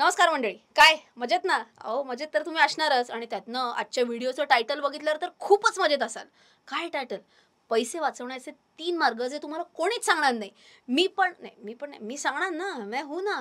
नमस्कार मंडळी काय मजेत ना अहो मजेत तर तुम्ही असणारच आणि त्यातनं आजच्या व्हिडिओचं टायटल बघितलं तर खूपच मजेत असाल काय टायटल पैसे वाचवण्याचे तीन मार्ग जे तुम्हाला कोणीच सांगणार नाही मी पण नाही मी पण नाही मी सांगणार ना मॅ हो ना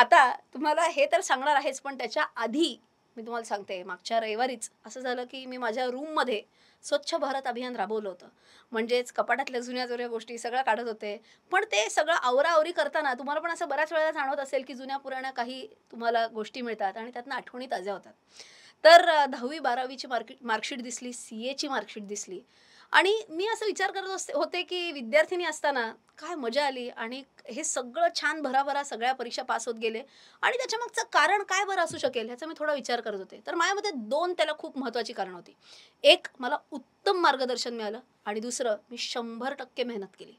आता तुम्हाला हे तर सांगणार आहेच पण त्याच्या आधी मी तुम्हाला सांगते मागच्या रविवारीच असं झालं की मी माझ्या रूममध्ये स्वच्छ भारत अभियान राबवलं होतं म्हणजेच कपाटातल्या जुन्या जुन्या गोष्टी सगळं काढत होते पण ते सगळं आवराआवरी करताना तुम्हाला पण असं बऱ्याच वेळेला जाणवत असेल की जुन्या पुराण्या काही तुम्हाला गोष्टी मिळतात आणि त्यातनं आठवणी ताज्या होतात तर दहावी बारावीची मार्क मार्कशीट दिसली सी एची मार्कशीट दिसली आणि मी असं विचार करत असते होते की विद्यार्थिनी असताना काय मजा आली आणि हे सगळं छान भराभरा सगळ्या परीक्षा पास होत गेले आणि त्याच्या मागचं कारण काय बरं असू शकेल ह्याचा मी थोडा विचार करत होते तर माझ्यामध्ये दोन त्याला खूप महत्त्वाची कारणं होती एक मला उत्तम मार्गदर्शन मिळालं आणि दुसरं मी शंभर टक्के मेहनत केली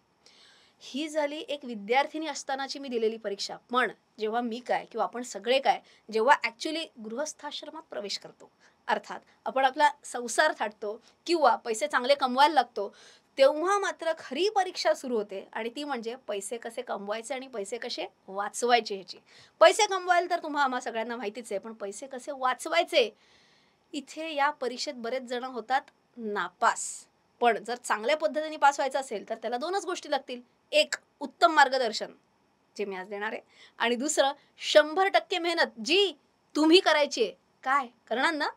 ही झाली एक विद्यार्थिनी असतानाची मी दिलेली परीक्षा पण जेव्हा मी काय किंवा आपण सगळे काय जेव्हा ॲक्च्युली गृहस्थाश्रमात प्रवेश करतो अर्थात आपण आपला संसार थाटतो किंवा पैसे चांगले कमवायला लागतो तेव्हा मात्र खरी परीक्षा सुरू होते आणि ती म्हणजे पैसे कसे कमवायचे आणि पैसे कसे वाचवायचे ह्याची पैसे कमवायला तर तुम्हा आम्हा सगळ्यांना माहितीच आहे पण पैसे कसे वाचवायचे इथे या परीक्षेत बरेच जण होतात नापास पण जर चांगल्या पद्धतीने पास व्हायचं असेल तर त्याला दोनच गोष्टी लागतील एक उत्तम मार्गदर्शन जे मी आज देणार आहे आणि दुसरं शंभर टक्के मेहनत जी तुम्ही करायची आहे काय करणार ना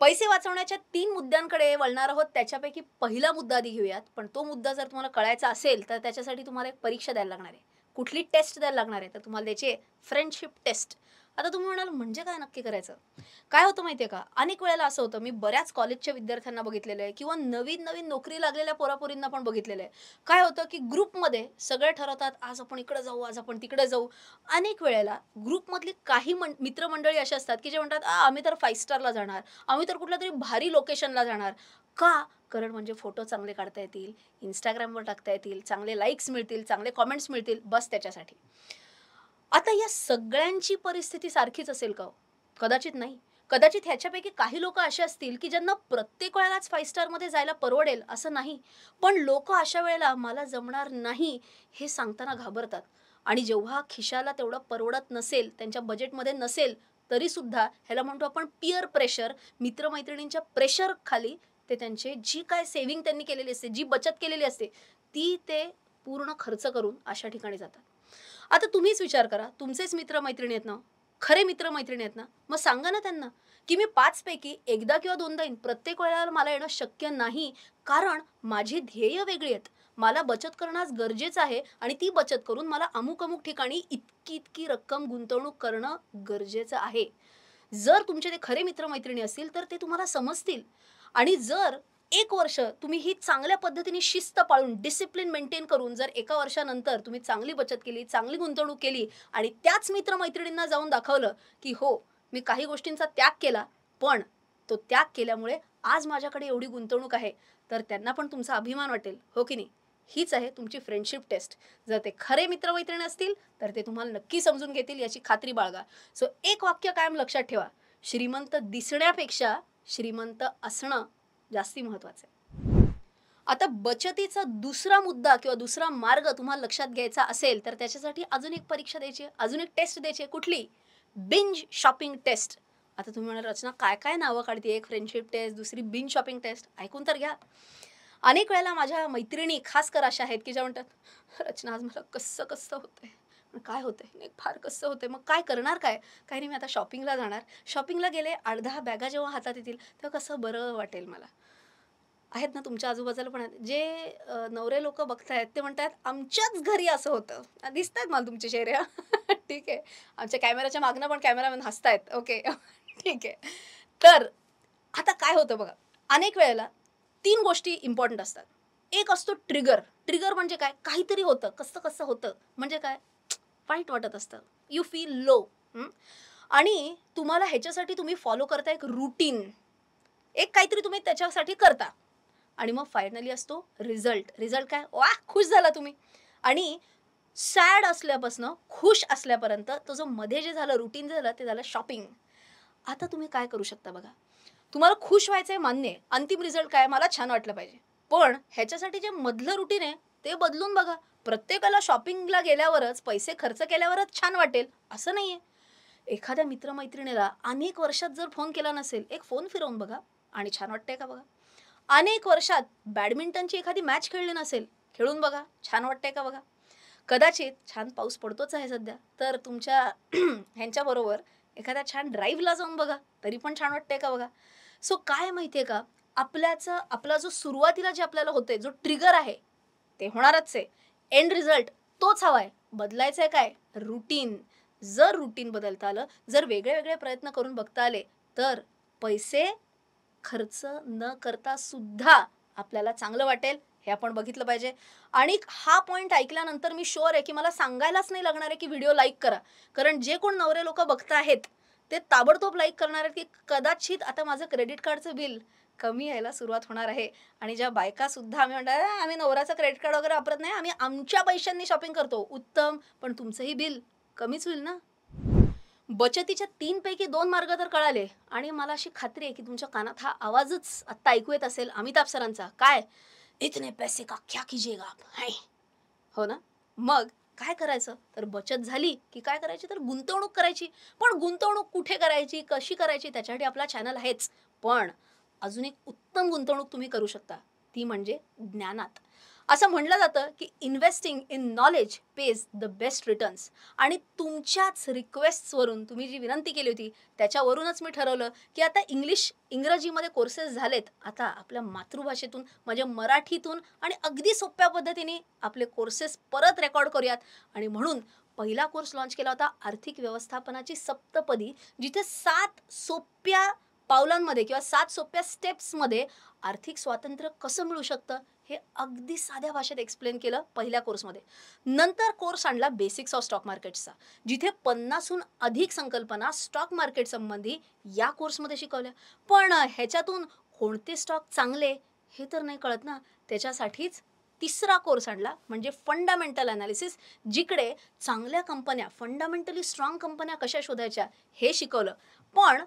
पैसे वाचवण्याच्या तीन मुद्द्यांकडे वळणार आहोत त्याच्यापैकी पहिला मुद्दा आधी घेऊयात पण तो मुद्दा जर तुम्हाला कळायचा असेल तर त्याच्यासाठी तुम्हाला एक परीक्षा द्यायला लागणार आहे कुठली टेस्ट द्यायला लागणार आहे तर तुम्हाला द्यायची फ्रेंडशिप टेस्ट आता तुम्ही म्हणाल म्हणजे काय नक्की करायचं काय होतं माहितीये का अनेक वेळेला असं होतं मी बऱ्याच कॉलेजच्या विद्यार्थ्यांना बघितलेलं आहे किंवा नवीन नवीन नोकरी लागलेल्या पोरापोरींना पण बघितलेलं आहे काय होतं की ग्रुपमध्ये सगळे ठरवतात आज आपण इकडे जाऊ आज आपण तिकडे जाऊ अनेक वेळेला ग्रुपमधली काही मित्रमंडळी अशी असतात की जे म्हणतात आम्ही तर फाईव्ह स्टारला जाणार आम्ही तर कुठल्या तरी भारी लोकेशनला जाणार का कारण म्हणजे फोटो चांगले काढता येतील इंस्टाग्रामवर टाकता येतील चांगले लाईक्स मिळतील चांगले कॉमेंट्स मिळतील बस त्याच्यासाठी आता या सगळ्यांची परिस्थिती सारखीच असेल का हो? कदाचित नाही कदाचित ह्याच्यापैकी काही लोक असे असतील की ज्यांना प्रत्येक वेळेलाच फाईव्ह स्टारमध्ये जायला परवडेल असं नाही पण लोक अशा वेळेला मला जमणार नाही हे सांगताना घाबरतात आणि जेव्हा खिशाला तेवढं परवडत नसेल त्यांच्या बजेटमध्ये नसेल तरीसुद्धा ह्याला म्हणतो आपण पिअर प्रेशर मित्रमैत्रिणींच्या प्रेशर खाली ते त्यांचे जी काय सेव्हिंग त्यांनी केलेली असते जी बचत केलेली असते ती ते पूर्ण खर्च करून अशा ठिकाणी जातात आता तुम्हीच विचार करा तुमचेच मित्रमैत्रिणी आहेत ना खरे मित्रमैत्रिणी आहेत ना मग सांगा ना त्यांना की मी पाचपैकी एकदा किंवा दोनदा येईन प्रत्येक वेळेला मला येणं शक्य नाही कारण माझी ध्येय वेगळी आहेत मला बचत आज गरजेचं आहे आणि ती बचत करून मला अमुक अमुक ठिकाणी इतकी इतकी रक्कम गुंतवणूक करणं गरजेचं आहे जर तुमचे ते खरे मित्रमैत्रिणी असतील तर ते तुम्हाला समजतील आणि जर एक वर्ष तुम्ही ही चांगल्या पद्धतीने शिस्त पाळून डिसिप्लिन मेंटेन करून जर एका वर्षानंतर तुम्ही चांगली बचत केली चांगली गुंतवणूक केली आणि त्याच मित्रमैत्रिणींना जाऊन दाखवलं की हो मी काही गोष्टींचा त्याग केला पण तो त्याग केल्यामुळे आज माझ्याकडे एवढी गुंतवणूक आहे तर त्यांना पण तुमचा अभिमान वाटेल हो की नाही हीच आहे तुमची फ्रेंडशिप टेस्ट जर ते खरे मित्रमैत्रिणी असतील तर ते तुम्हाला नक्की समजून घेतील याची खात्री बाळगा सो एक वाक्य कायम लक्षात ठेवा श्रीमंत दिसण्यापेक्षा श्रीमंत असणं जास्ती महत्वाचं आहे आता बचतीचा दुसरा मुद्दा किंवा दुसरा मार्ग तुम्हाला लक्षात घ्यायचा असेल तर त्याच्यासाठी अजून एक परीक्षा द्यायची अजून एक टेस्ट द्यायची कुठली बिंज शॉपिंग टेस्ट आता तुम्ही म्हणाल रचना काय काय नावं काढते एक फ्रेंडशिप टेस्ट दुसरी बिन शॉपिंग टेस्ट ऐकून तर घ्या अनेक वेळेला माझ्या मैत्रिणी खास कर अशा आहेत की ज्या म्हणतात रचना आज मला कसं कसं होतंय काय होतंय नाही फार कसं होतंय मग काय करणार काय काही नाही मी आता शॉपिंगला जाणार शॉपिंगला गेले अर्धा बॅगा जेव्हा हातात येतील तेव्हा कसं बरं वाटेल मला आहेत ना तुमच्या आजूबाजूला पण आहेत जे नवरे लोक बघतायत ते म्हणतात आमच्याच घरी असं होतं दिसत आहेत मला तुमच्या चेहऱ्या ठीक आहे आमच्या कॅमेराच्या मागणं पण कॅमेरामॅन हसतायत ओके ठीक आहे तर आता काय होतं बघा अनेक वेळेला तीन गोष्टी इम्पॉर्टंट असतात एक असतो ट्रिगर ट्रिगर म्हणजे काय काहीतरी होतं कसं कसं होतं म्हणजे काय वाईट वाटत असतं यू फील लो आणि तुम्हाला ह्याच्यासाठी तुम्ही फॉलो करता एक रुटीन एक काहीतरी तुम्ही त्याच्यासाठी करता आणि मग फायनली असतो रिझल्ट रिझल्ट काय वा खुश झाला तुम्ही आणि सॅड असल्यापासून खुश असल्यापर्यंत तो जो मध्ये जे झालं रुटीन झालं ते झालं शॉपिंग आता तुम्ही काय करू शकता बघा तुम्हाला खुश व्हायचं आहे मान्य अंतिम रिझल्ट काय मला छान वाटलं पाहिजे पण ह्याच्यासाठी जे मधलं रुटीन आहे ते बदलून बघा प्रत्येकाला शॉपिंगला गेल्यावरच पैसे खर्च केल्यावरच छान वाटेल असं नाही आहे एखाद्या मित्रमैत्रिणीला अनेक वर्षात जर फोन केला नसेल एक फोन फिरवून बघा आणि छान वाटतंय का बघा अनेक वर्षात बॅडमिंटनची एखादी मॅच खेळली नसेल खेळून बघा छान वाटतंय का बघा कदाचित छान पाऊस पडतोच आहे सध्या तर तुमच्या ह्यांच्याबरोबर एखाद्या छान ड्राईव्हला जाऊन बघा तरी पण छान वाटतंय का बघा सो काय माहिती आहे का आपल्याचं आपला जो सुरुवातीला जे आपल्याला होते जो ट्रिगर आहे ते होणारच आहे एंड रिझल्ट तोच हवा आहे बदलायचं आहे काय रुटीन जर रुटीन बदलता आलं जर वेगळे वेगळे प्रयत्न करून बघता आले तर पैसे खर्च न करता सुद्धा आपल्याला चांगलं वाटेल हे आपण बघितलं पाहिजे आणि हा पॉईंट ऐकल्यानंतर मी शुअर आहे की मला सांगायलाच नाही लागणार आहे की व्हिडिओ लाईक करा कारण जे कोण नवरे लोक बघत आहेत ते ताबडतोब लाईक करणार आहेत की कदाचित आता माझं क्रेडिट कार्डचं बिल कमी यायला सुरुवात होणार आहे आणि ज्या बायका सुद्धा आम्ही म्हणणार आम्ही नवऱ्याचं क्रेडिट कार्ड वगैरे वापरत नाही आम्ही आमच्या पैशांनी शॉपिंग करतो उत्तम पण तुमचंही बिल कमीच होईल ना बचतीच्या तीनपैकी दोन मार्ग तर कळाले आणि मला अशी खात्री आहे की तुमच्या कानात हा आवाजच आत्ता ऐकू येत असेल अमिताभ सरांचा काय इतने पैसे का क्या कीजिएगा हो ना मग काय करायचं तर बचत झाली की काय करायची तर गुंतवणूक करायची पण गुंतवणूक कुठे करायची कशी करायची त्याच्यासाठी आपला चॅनल आहेच पण अजून एक उत्तम गुंतवणूक तुम्ही करू शकता ती म्हणजे ज्ञानात असं म्हटलं जातं की investing in knowledge pays the best returns आणि तुमच्याच रिक्वेस्टवरून तुम्ही जी विनंती केली होती त्याच्यावरूनच मी ठरवलं की आता इंग्लिश इंग्रजीमध्ये कोर्सेस झालेत आता आपल्या मातृभाषेतून म्हणजे मराठीतून आणि अगदी सोप्या पद्धतीने आपले कोर्सेस परत रेकॉर्ड करूयात आणि म्हणून पहिला कोर्स लॉन्च केला होता आर्थिक व्यवस्थापनाची सप्तपदी जिथे सात सोप्या पावलांमध्ये किंवा सात सोप्या स्टेप्समध्ये आर्थिक स्वातंत्र्य कसं मिळू शकतं हे अगदी साध्या भाषेत एक्सप्लेन केलं पहिल्या कोर्समध्ये नंतर कोर्स आणला बेसिक्स ऑफ स्टॉक मार्केटचा जिथे पन्नासहून अधिक संकल्पना स्टॉक मार्केट संबंधी या कोर्समध्ये शिकवल्या पण ह्याच्यातून कोणते स्टॉक चांगले हे तर नाही कळत ना त्याच्यासाठीच तिसरा कोर्स आणला म्हणजे फंडामेंटल अनालिसिस जिकडे चांगल्या कंपन्या फंडामेंटली स्ट्रॉंग कंपन्या कशा शोधायच्या हे शिकवलं पण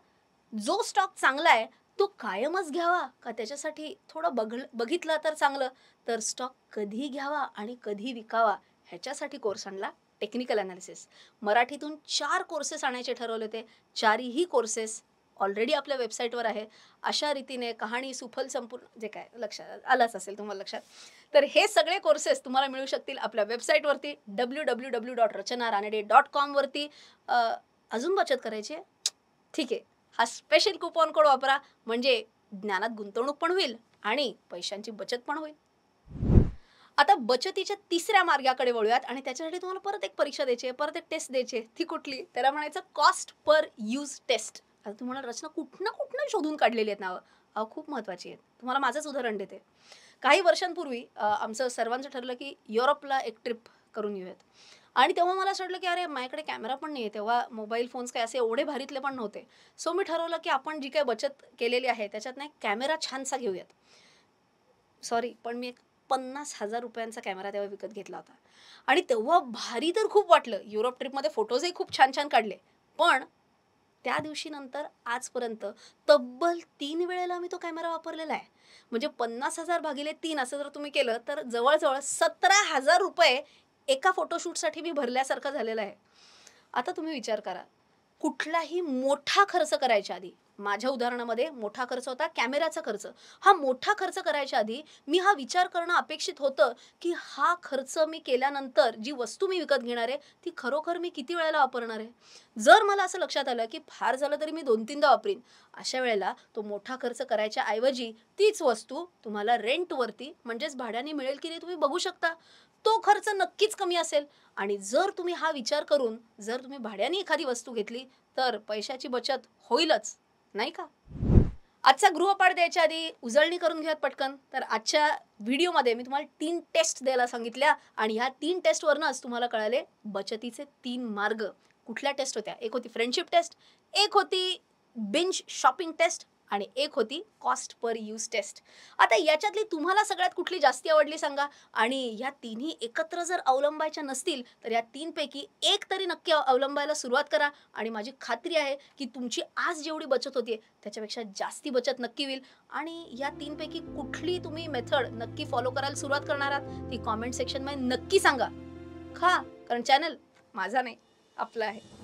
जो स्टॉक चांगला आहे तो कायमच घ्यावा का त्याच्यासाठी थोडं बघ बघितला तर चांगलं तर स्टॉक कधी घ्यावा आणि कधी विकावा ह्याच्यासाठी कोर्स आणला टेक्निकल अनालिसिस मराठीतून चार कोर्सेस आणायचे ठरवले होते चारही कोर्सेस ऑलरेडी आपल्या वेबसाईटवर आहे अशा रीतीने कहाणी सुफल संपूर्ण जे काय लक्षात आलंच असेल तुम्हाला लक्षात तर हे सगळे कोर्सेस तुम्हाला मिळू शकतील आपल्या वेबसाईटवरती W W W dot Rachana Ranade dot कॉमवरती अजून बचत करायची ठीक आहे हा स्पेशल कुपॉन कोड वापरा म्हणजे ज्ञानात गुंतवणूक पण होईल आणि पैशांची बचत पण होईल आता बचतीच्या तिसऱ्या मार्गाकडे वळूयात आणि त्याच्यासाठी तुम्हाला परत एक परीक्षा द्यायची परत एक टेस्ट द्यायची ती कुठली त्याला म्हणायचं कॉस्ट पर यूज टेस्ट आता तुम्हाला रचना कुठनं कुठनं शोधून काढलेली आहेत नावं अहो खूप महत्त्वाची आहेत तुम्हाला माझंच उदाहरण देते काही वर्षांपूर्वी आमचं सर्वांचं ठरलं की युरोपला एक ट्रिप करून येऊयात आणि तेव्हा मला असं वाटलं की अरे माझ्याकडे कॅमेरा पण नाही आहे तेव्हा मोबाईल फोन्स काय असे एवढे भारीतले पण नव्हते सो मी ठरवलं की आपण जी काय बचत केलेली आहे त्याच्यात नाही कॅमेरा छानसा घेऊयात सॉरी पण मी एक पन्नास हजार रुपयांचा कॅमेरा तेव्हा विकत घेतला होता आणि तेव्हा भारी तर खूप वाटलं युरोप ट्रिपमध्ये फोटोजही खूप छान छान काढले पण त्या दिवशीनंतर आजपर्यंत तब्बल तीन वेळेला मी तो कॅमेरा वापरलेला आहे म्हणजे पन्नास हजार भागिले तीन असं जर तुम्ही केलं तर जवळजवळ सतरा हजार रुपये एका फोटोशूटसाठी मी भरल्यासारखं झालेलं आहे आता तुम्ही विचार करा कुठलाही मोठा खर्च करायच्या आधी माझ्या उदाहरणामध्ये मोठा खर्च होता कॅमेराचा खर्च हा मोठा खर्च करायच्या आधी मी हा विचार करणं अपेक्षित होतं की हा खर्च मी केल्यानंतर जी वस्तू मी विकत घेणार आहे ती खरोखर मी किती वेळेला वापरणार आहे जर मला असं लक्षात आलं की फार झालं तरी मी दोन तीनदा वापरीन अशा वेळेला तो मोठा खर्च करायच्या ऐवजी तीच वस्तू तुम्हाला रेंटवरती म्हणजेच भाड्याने मिळेल की नाही तुम्ही बघू शकता तो खर्च नक्कीच कमी असेल आणि जर तुम्ही हा विचार करून जर तुम्ही भाड्याने एखादी वस्तू घेतली तर पैशाची बचत होईलच नाही का आजचा गृहपाठ द्यायच्या आधी उजळणी करून घेऊयात पटकन तर आजच्या व्हिडिओमध्ये मी तुम्हाला तीन टेस्ट द्यायला सांगितल्या आणि ह्या तीन टेस्टवरूनच तुम्हाला कळाले बचतीचे तीन मार्ग कुठल्या टेस्ट होत्या एक होती फ्रेंडशिप टेस्ट एक होती बिंच शॉपिंग टेस्ट आणि एक होती कॉस्ट पर यूज टेस्ट आता याच्यातली तुम्हाला सगळ्यात कुठली जास्ती आवडली सांगा आणि या तिन्ही एकत्र जर अवलंबायच्या नसतील तर या तीनपैकी एक तरी नक्की अवलंबायला सुरुवात करा आणि माझी खात्री आहे की तुमची आज जेवढी बचत होती त्याच्यापेक्षा जास्ती बचत नक्की होईल आणि या तीनपैकी कुठली तुम्ही मेथड नक्की फॉलो करायला सुरुवात करणार आहात ती कॉमेंट सेक्शनमध्ये नक्की सांगा खा कारण चॅनल माझा नाही आपला आहे